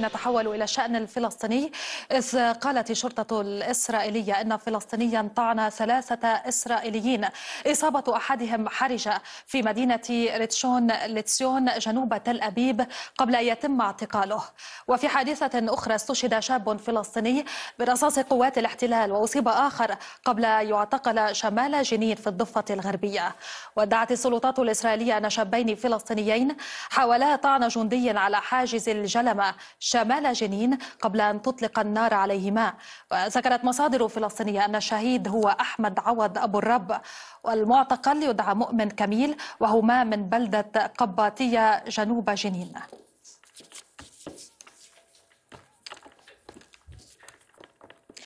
نتحول إلى الشأن الفلسطيني إذ قالت الشرطة الإسرائيلية أن فلسطينيا طعن ثلاثة إسرائيليين إصابة أحدهم حرجة في مدينة ريتشون ليتسيون جنوب تل أبيب قبل أن يتم اعتقاله وفي حادثة أخرى استشهد شاب فلسطيني برصاص قوات الاحتلال وأصيب آخر قبل أن يعتقل شمال جنين في الضفة الغربية ودعت السلطات الإسرائيلية أن شابين فلسطينيين حاولا طعن جندي على حاجز الجلمة شمال جنين قبل أن تطلق النار عليهما وذكرت مصادر فلسطينية أن الشهيد هو أحمد عوض أبو الرب والمعتقل يدعى مؤمن كميل وهما من بلدة قباطية جنوب جنين